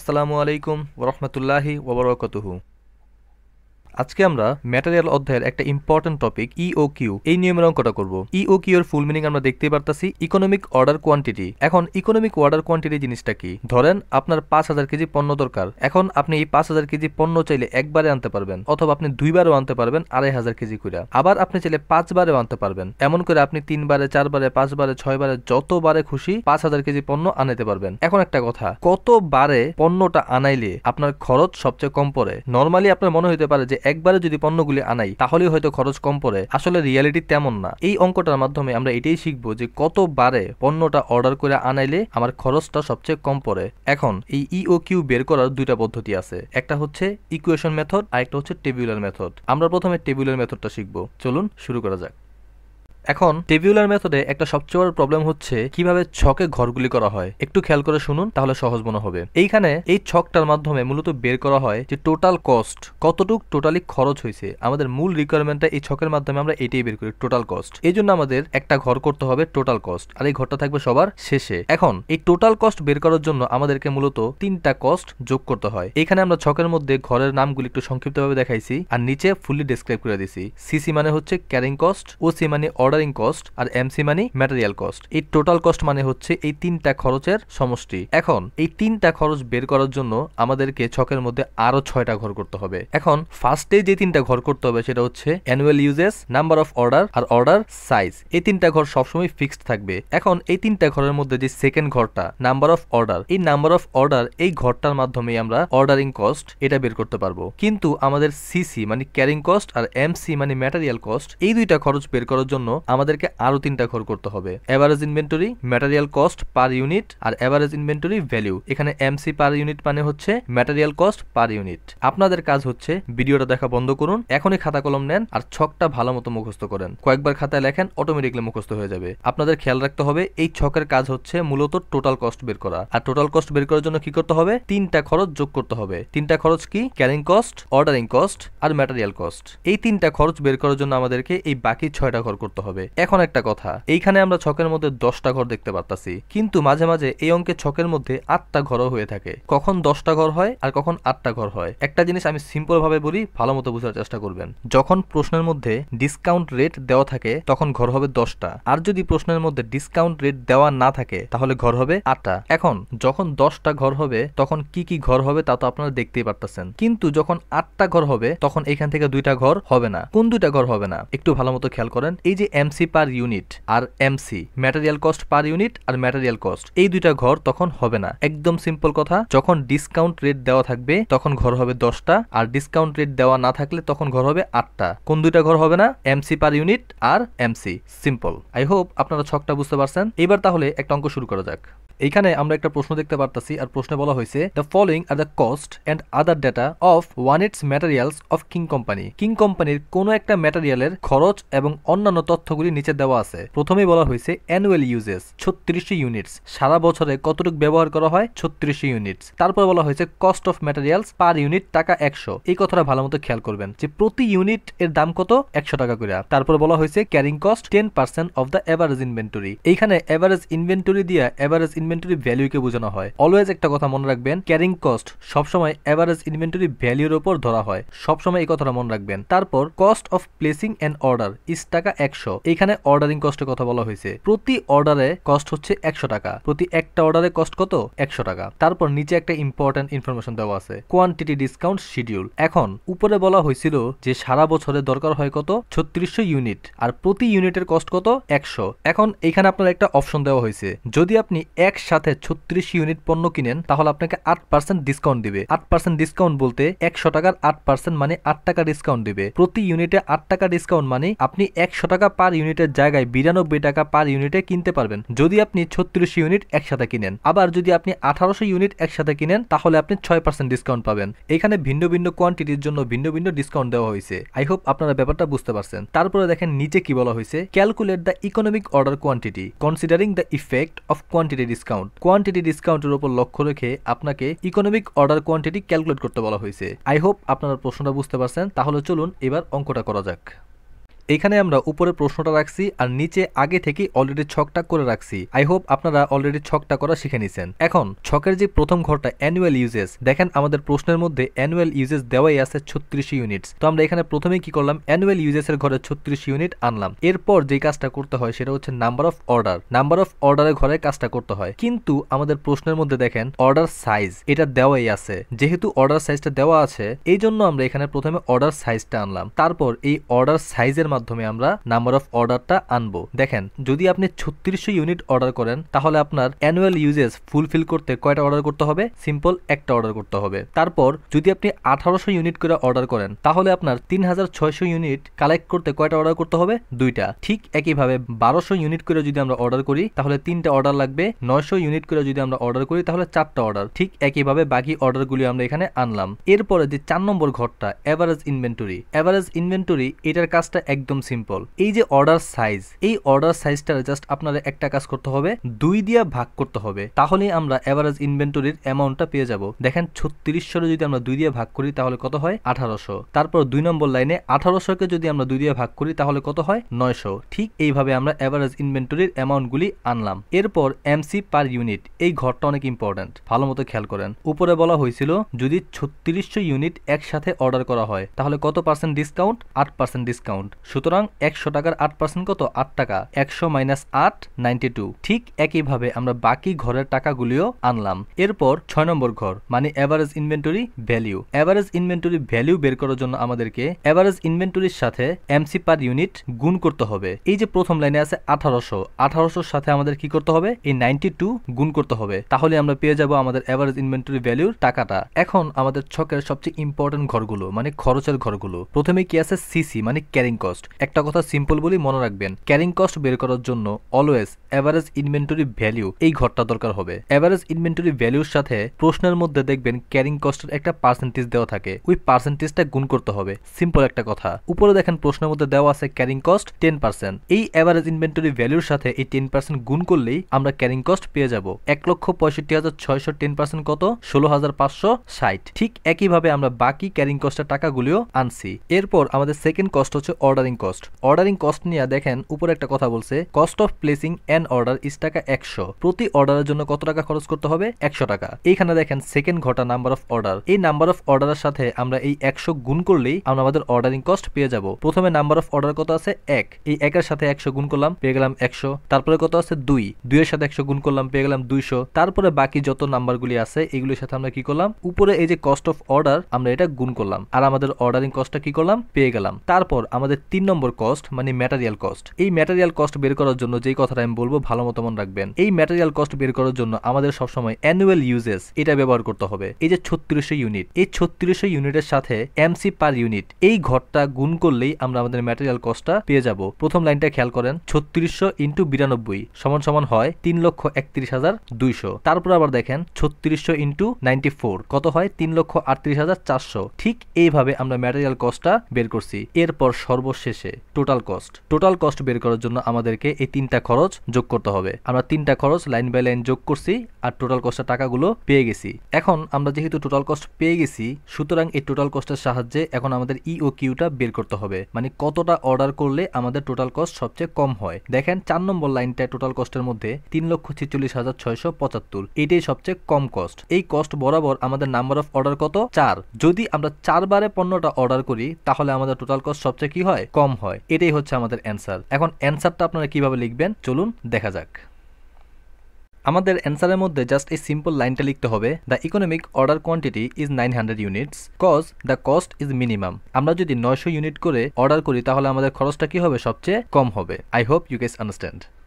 আসসালামু আলাইকুম ওরহমতুল্লাহি ওবরকতুহু আজকে আমরা ম্যাটেরিয়াল অধ্যায়ের একটা ইম্পর্টেন্ট টপিক ইও কিউ এই নিয়মের অঙ্কটা করব ইও e কিউ এর ফুল মিনিং আমরা দেখতে পারতাছি ইকোনমিক অর্ডার কোয়ান্টিটি এখন ইকোনমিক অর্ডার কোয়ান্টিটি জিনিসটা কি ধরেন আপনার পাঁচ হাজার কেজি পণ্য দরকার এখন আপনি এই পাঁচ হাজার কেজি পণ্য চাইলে একবারে আনতে পারবেন অথবা আপনি দুইবারও আনতে পারবেন আড়াই হাজার কেজি করে আবার আপনি চাইলে পাঁচবারেও আনতে পারবেন এমন করে আপনি তিনবারে চারবারে পাঁচবারে ছয়বারে যতবারে খুশি পাঁচ হাজার কেজি পণ্য আনাইতে পারবেন এখন একটা কথা কতবারে পণ্যটা আনাইলে আপনার খরচ সবচেয়ে কম পড়ে নর্মালি আপনার মনে হইতে পারে যে একবারে যদি পণ্যগুলি আনাই তাহলে হয়তো খরচ কম পড়ে আসলে রিয়ালিটি তেমন না এই অঙ্কটার মাধ্যমে আমরা এটাই শিখবো যে কতবারে পণ্যটা অর্ডার করে আনাইলে আমার খরচটা সবচেয়ে কম পড়ে এখন এই ইও e কিউ বের করার দুইটা পদ্ধতি আছে একটা হচ্ছে ইকুয়েশন মেথড আর একটা হচ্ছে টেবিউলার মেথড আমরা প্রথমে টেবিউলার মেথডটা শিখবো চলুন শুরু করা যাক এখন টেবিউলার মেথডে একটা সবচেয়ে বড় প্রবলেম হচ্ছে কিভাবে ছকে ঘরগুলি করা হয় একটু খেয়াল করে শুনুন তাহলে সহজ মনে হবে এইখানে এই ছকটার মাধ্যমে মূলত বের করা হয় যে টোটাল কস্ট কতটুক টোটালি খরচ হয়েছে আমাদের মূল রিকোয়ারমেন্টটা এই ছকের মাধ্যমে আমরা এটাই বের করি টোটাল কস্ট এই জন্য আমাদের একটা ঘর করতে হবে টোটাল কস্ট আর এই ঘরটা থাকবে সবার শেষে এখন এই টোটাল কস্ট বের করার জন্য আমাদেরকে মূলত তিনটা কস্ট যোগ করতে হয় এখানে আমরা ছকের মধ্যে ঘরের নামগুলি একটু সংক্ষিপ্তভাবে দেখাইছি আর নিচে ফুললি ডিসক্রাইব করে দিছি সিসি মানে হচ্ছে ক্যারিং কস্ট ও সি মানে অর্ডার অর্ডারিং কস্ট আর এমসি মানি ম্যাটেরিয়াল কস্ট এই টোটাল কস্ট মানে হচ্ছে এই তিনটা খরচের সমষ্টি এখন এই তিনটা খরচ বের করার জন্য আমাদেরকে ছকের মধ্যে আরো ছয়টা ঘর করতে হবে এখন ফার্স্টে যে তিনটা ঘর করতে হবে সেটা হচ্ছে annual usages number of order আর অর্ডার সাইজ এই তিনটা ঘর সবসময় ফিক্সড থাকবে এখন এই তিনটা ঘরের মধ্যে যে সেকেন্ড ঘরটা নাম্বার অফ অর্ডার এই নাম্বার অফ অর্ডার এই ঘরটার মাধ্যমে আমরা অর্ডারিং কস্ট এটা বের করতে পারবো কিন্তু আমাদের সিসি মানে ক্যারিং কস্ট আর এমসি মানে ম্যাটেরিয়াল কস্ট এই দুইটা খরচ বের করার জন্য আমাদেরকে আরো তিনটা ঘর করতে হবে average inventory material cost per unit আর এভারেজ ইনভেন্টরি ভ্যালু এখানে এমসি পার ইউনিট মানে হচ্ছে ম্যাটেরিয়াল কস্ট পার ইউনিট আপনাদের কাজ হচ্ছে ভিডিওটা দেখা বন্ধ করুন এখনই খাতা কলম নেন আর ছকটা ভালো মতো মুখস্থ করেন কয়েকবার খাতায় লেখেন অটোমেটিকলি মুখস্থ হয়ে যাবে আপনাদের খেয়াল রাখতে হবে এই ছকের কাজ হচ্ছে মূলত টোটাল কস্ট বের করা আর টোটাল কস্ট বের করার জন্য কি করতে হবে তিনটা খরচ যোগ করতে হবে তিনটা খরচ কি ক্যারিং কস্ট অর্ডারিং কস্ট আর ম্যাটেরিয়াল কস্ট এই তিনটা খরচ বের করার জন্য আমাদেরকে এই বাকি ছয়টা ঘর করতে হবে হবে এখন একটা কথা এইখানে আমরা ছকের মধ্যে দশটা ঘর দেখতে পারতাছি কিন্তু মাঝে মাঝে এই অঙ্কের ছকের মধ্যে আটটা ঘরও হয়ে থাকে কখন দশটা ঘর হয় আর কখন আটটা ঘর হয় একটা জিনিস আমি সিম্পল ভাবে বলি ভালো মতো বোঝার চেষ্টা করবেন যখন প্রশ্নের মধ্যে ডিসকাউন্ট রেট দেওয়া থাকে তখন ঘর হবে দশটা আর যদি প্রশ্নের মধ্যে ডিসকাউন্ট রেট দেওয়া না থাকে তাহলে ঘর হবে আটটা এখন যখন দশটা ঘর হবে তখন কি কি ঘর হবে তা তো আপনারা দেখতেই পারতেছেন কিন্তু যখন আটটা ঘর হবে তখন এখান থেকে দুইটা ঘর হবে না কোন দুইটা ঘর হবে না একটু ভালো মতো খেয়াল করেন এই যে এমসি পার ইউনিট আর MC material cost per unit আর ম্যাটেরিয়াল কস্ট এই দুইটা ঘর তখন হবে না একদম সিম্পল কথা যখন ডিসকাউন্ট রেট দেওয়া থাকবে তখন ঘর হবে দশটা আর ডিসকাউন্ট রেট দেওয়া না থাকলে তখন ঘর হবে আটটা কোন দুইটা ঘর হবে না এমসি পার ইউনিট আর এমসি সিম্পল আই হোপ আপনারা ছকটা বুঝতে পারছেন এবার তাহলে একটা অঙ্ক শুরু করা যাক এইখানে আমরা একটা প্রশ্ন দেখতে পারতাছি আর প্রশ্নে বলা হয়েছে the following are the cost and other data of one its materials of King Company King কোম্পানির কোনো একটা ম্যাটেরিয়ালের খরচ এবং অন্যান্য তথ্যগুলি নিচে দেওয়া আছে প্রথমে বলা হয়েছে অ্যানুয়াল ইউজেস ছত্রিশটি ইউনিটস সারা বছরে কতটুকু ব্যবহার করা হয় ছত্রিশটি ইউনিটস তারপর বলা হয়েছে cost of materials per unit টাকা একশো এই কথাটা ভালো মতো খেয়াল করবেন যে প্রতি ইউনিট এর দাম কত একশো টাকা করে তারপর বলা হয়েছে carrying cost ten percent of the average inventory এইখানে এভারেজ ইনভেন্টরি দিয়ে এভারেজ ইনভেন্ট ইনভেন্টরি ভ্যালুকে বোঝানো হয় অলওয়েজ একটা কথা মনে রাখবেন ক্যারিং কস্ট সবসময় অ্যাভারেজ ইনভেন্টরি ভ্যালুর ওপর ধরা হয় সবসময় এই কথাটা মনে রাখবেন তারপর cost of placing and order is টাকা একশো এখানে অর্ডারিং কস্টের কথা বলা হয়েছে প্রতি অর্ডারে কস্ট হচ্ছে একশো টাকা প্রতি একটা অর্ডারে কস্ট কত একশো টাকা তারপর নিচে একটা ইম্পর্টেন্ট ইনফরমেশন দেওয়া আছে কোয়ান্টিটি ডিসকাউন্ট শিডিউল এখন উপরে বলা হয়েছিল যে সারা বছরে দরকার হয় কত ছত্রিশশো ইউনিট আর প্রতি ইউনিটের কস্ট কত একশো এখন এখানে আপনার একটা অপশন দেওয়া হয়েছে যদি আপনি এক একসাথে ছত্রিশ ইউনিট পণ্য কিনেন তাহলে আপনাকে আট পার্সেন্ট ডিসকাউন্ট দিবে আট পার্সেন্ট ডিসকাউন্ট বলতে একশো টাকার আট পার্সেন্ট মানে আট টাকা ডিসকাউন্ট দিবে প্রতি ইউনিটে আট টাকা ডিসকাউন্ট মানে আপনি একশো টাকা পার ইউনিটের জায়গায় বিরানব্বই টাকা পার ইউনিটে কিনতে পারবেন যদি আপনি ছত্রিশ ইউনিট একসাথে কিনেন আবার যদি আপনি আঠারোশো ইউনিট একসাথে কিনেন তাহলে আপনি ছয় পার্সেন্ট ডিসকাউন্ট পাবেন এখানে ভিন্ন ভিন্ন কোয়ান্টিটির জন্য ভিন্ন ভিন্ন ডিসকাউন্ট দেওয়া হয়েছে আই হোপ আপনারা ব্যাপারটা বুঝতে পারছেন তারপরে দেখেন নিচে কি বলা হয়েছে calculate the economic order quantity considering the effect of quantity discount quantity ডিসকাউন্টের উপর লক্ষ্য রেখে আপনাকে ইকোনমিক অর্ডার কোয়ান্টিটি ক্যালকুলেট করতে বলা হয়েছে আই হোপ আপনারা প্রশ্নটা বুঝতে পারছেন তাহলে চলুন এবার অঙ্কটা করা যাক এখানে আমরা উপরে প্রশ্নটা রাখছি আর নিচে আগে থেকে অলরেডি ছকটা করে রাখছি আই হোপ আপনারা অলরেডি ছকটা করা শিখে নিছেন এখন ছকের যে প্রথম ঘরটা অ্যানুয়াল ইউজেস দেখেন আমাদের প্রশ্নের মধ্যে অ্যানুয়াল ইউজেস দেওয়াই আছে ছত্রিশ ইউনিটস তো আমরা এখানে প্রথমে কি করলাম অ্যানুয়াল ইউজেসের ঘরে ছত্রিশ ইউনিট আনলাম এরপর যে কাজটা করতে হয় সেটা হচ্ছে number of order number of অর্ডারের ঘরে কাজটা করতে হয় কিন্তু আমাদের প্রশ্নের মধ্যে দেখেন অর্ডার সাইজ এটা দেওয়াই আছে যেহেতু অর্ডার সাইজটা দেওয়া আছে এই জন্য আমরা এখানে প্রথমে অর্ডার সাইজটা আনলাম তারপর এই অর্ডার সাইজের মাধ্যমে আমরা নাম্বার অফ অর্ডারটা আনবো দেখেন যদি আপনি ছত্রিশশো ইউনিট অর্ডার করেন তাহলে আপনার অ্যানুয়াল ইউজেস ফুলফিল করতে কয়টা অর্ডার করতে হবে সিম্পল একটা অর্ডার করতে হবে তারপর যদি আপনি আঠারোশো ইউনিট করে অর্ডার করেন তাহলে আপনার তিন হাজার ছয়শো ইউনিট কালেক্ট করতে কয়টা অর্ডার করতে হবে দুইটা ঠিক একইভাবে বারোশো ইউনিট করে যদি আমরা অর্ডার করি তাহলে তিনটা অর্ডার লাগবে নয়শো ইউনিট করে যদি আমরা অর্ডার করি তাহলে চারটা অর্ডার ঠিক একইভাবে বাকি অর্ডারগুলি আমরা এখানে আনলাম এরপরে যে চার নম্বর ঘরটা অ্যাভারেজ ইনভেন্টরি অ্যাভারেজ ইনভেন্টরি এটার কাজটা এক একদম সিম্পল এই যে অর্ডার সাইজ এই অর্ডার সাইজটা জাস্ট আপনার একটা কাজ করতে হবে দুই দিয়া ভাগ করতে হবে তাহলে আমরা অ্যাভারেজ ইনভেন্টরির অ্যামাউন্টটা পেয়ে যাব দেখেন ছত্রিশশো যদি আমরা দুই দিয়ে ভাগ করি তাহলে কত হয় আঠারোশো তারপর দুই নম্বর লাইনে আঠারোশোকে যদি আমরা দুই দিয়ে ভাগ করি তাহলে কত হয় নয়শো ঠিক এইভাবে আমরা অ্যাভারেজ ইনভেন্টরির অ্যামাউন্টগুলি আনলাম এরপর এমসি পার ইউনিট এই ঘরটা অনেক ইম্পর্টেন্ট ভালো মতো খেয়াল করেন উপরে বলা হয়েছিল যদি ছত্রিশশো ইউনিট একসাথে অর্ডার করা হয় তাহলে কত পার্সেন্ট ডিসকাউন্ট আট পার্সেন্ট ডিসকাউন্ট সুতরাং একশো টাকার আট পার্সেন্ট কত আট টাকা একশো মাইনাস আট নাইনটি টু ঠিক একইভাবে আমরা বাকি ঘরের টাকাগুলিও আনলাম এরপর ছয় নম্বর ঘর মানে average inventory value average inventory value বের করার জন্য আমাদেরকে অ্যাভারেজ ইনভেন্টরির সাথে এমসি পার ইউনিট গুণ করতে হবে এই যে প্রথম লাইনে আছে আঠারোশো আঠারোশোর সাথে আমাদের কি করতে হবে এই নাইনটি টু গুণ করতে হবে তাহলে আমরা পেয়ে যাব আমাদের অ্যাভারেজ ইনভেন্টরি ভ্যালিউর টাকাটা এখন আমাদের ছকের সবচেয়ে ইম্পর্টেন্ট ঘরগুলো মানে খরচের ঘরগুলো প্রথমে কি আছে সিসি মানে ক্যারিং কস্ট কস্ট একটা কথা সিম্পল বলেই মনে রাখবেন ক্যারিং কস্ট বের করার জন্য অলওয়েজ অ্যাভারেজ ইনভেন্টরি ভ্যালু এই ঘরটা দরকার হবে অ্যাভারেজ ইনভেন্টরি ভ্যালুর সাথে প্রশ্নের মধ্যে দেখবেন ক্যারিং কস্টের একটা পার্সেন্টেজ দেওয়া থাকে ওই পার্সেন্টেজটা গুণ করতে হবে সিম্পল একটা কথা উপরে দেখেন প্রশ্নের মধ্যে দেওয়া আছে ক্যারিং কস্ট টেন পার্সেন্ট এই অ্যাভারেজ ইনভেন্টরি ভ্যালুর সাথে এই টেন পার্সেন্ট গুণ করলেই আমরা ক্যারিং কস্ট পেয়ে যাব এক লক্ষ পঁয়ষট্টি হাজার ছয়শো টেন পার্সেন্ট কত ষোলো হাজার পাঁচশো ষাট ঠিক একইভাবে আমরা বাকি ক্যারিং কস্টের টাকাগুলিও আনছি এরপর আমাদের সেকেন্ড কস্ট হচ্ছে ordering ordering cost ordering cost নিয়ে দেখেন উপরে একটা কথা বলছে cost of placing an order is টাকা একশো প্রতি অর্ডারের জন্য কত টাকা খরচ করতে হবে একশো টাকা এইখানে দেখেন সেকেন্ড ঘটা নাম্বার অফ অর্ডার এই নাম্বার অফ অর্ডারের সাথে আমরা এই একশো গুণ করলেই আমরা আমাদের অর্ডারিং কস্ট পেয়ে যাব প্রথমে নাম্বার অফ অর্ডার কত আছে এক এই একের সাথে একশো গুণ করলাম পেয়ে গেলাম একশো তারপরে কত আছে দুই দুইয়ের সাথে একশো গুণ করলাম পেয়ে গেলাম দুইশো তারপরে বাকি যত নাম্বারগুলি আছে এগুলির সাথে আমরা কি করলাম উপরে এই যে কস্ট অফ অর্ডার আমরা এটা গুণ করলাম আর আমাদের অর্ডারিং কস্টটা কি করলাম পেয়ে গেলাম তারপর আমাদের তিন তিন নম্বর কস্ট মানে ম্যাটেরিয়াল কস্ট এই ম্যাটেরিয়াল কস্ট বের করার জন্য যে কথাটা আমি বলবো ভালো মতো মন রাখবেন এই ম্যাটেরিয়াল কস্ট বের করার জন্য আমাদের সবসময় অ্যানুয়াল ইউজেস এটা ব্যবহার করতে হবে এই যে ছত্রিশে ইউনিট এই ছত্রিশশো ইউনিটের সাথে এমসি পার ইউনিট এই ঘরটা গুণ করলেই আমরা আমাদের ম্যাটেরিয়াল কস্টটা পেয়ে যাব প্রথম লাইনটা খেয়াল করেন ছত্রিশশো ইন্টু বিরানব্বই সমান সমান হয় তিন লক্ষ একত্রিশ হাজার দুইশো তারপর আবার দেখেন ছত্রিশশো ইন্টু নাইনটি ফোর কত হয় তিন লক্ষ আটত্রিশ হাজার চারশো ঠিক এইভাবে আমরা ম্যাটেরিয়াল কস্টটা বের করছি এরপর সর্বশেষ শেষে টোটাল কস্ট টোটাল কস্ট বের করার জন্য আমাদেরকে এই তিনটা খরচ যোগ করতে হবে আমরা তিনটা খরচ লাইন বাই লাইন যোগ করছি আর টোটাল কস্টের টাকাগুলো পেয়ে গেছি এখন আমরা যেহেতু টোটাল কস্ট পেয়ে গেছি সুতরাং এই টোটাল কস্টের সাহায্যে এখন আমাদের ইও e কিউটা বের করতে হবে মানে কতটা অর্ডার করলে আমাদের টোটাল কস্ট সবচেয়ে কম হয় দেখেন চার নম্বর লাইনটা টোটাল কস্টের মধ্যে তিন লক্ষ ছেচল্লিশ হাজার ছয়শো পঁচাত্তর এটাই সবচেয়ে কম কস্ট এই কস্ট বরাবর আমাদের নাম্বার অফ অর্ডার কত চার যদি আমরা চারবারে পণ্যটা অর্ডার করি তাহলে আমাদের টোটাল কস্ট সবচেয়ে কি হয় কম হয় এটাই হচ্ছে আমাদের অ্যান্সার এখন অ্যান্সারটা আপনারা কিভাবে লিখবেন চলুন দেখা যাক আমাদের অ্যান্সারের মধ্যে জাস্ট এই সিম্পল লাইনটা লিখতে হবে the economic order quantity is nine hundred units cause the cost is minimum আমরা যদি নয়শো ইউনিট করে অর্ডার করি তাহলে আমাদের খরচটা কি হবে সবচেয়ে কম হবে I hope you guess understand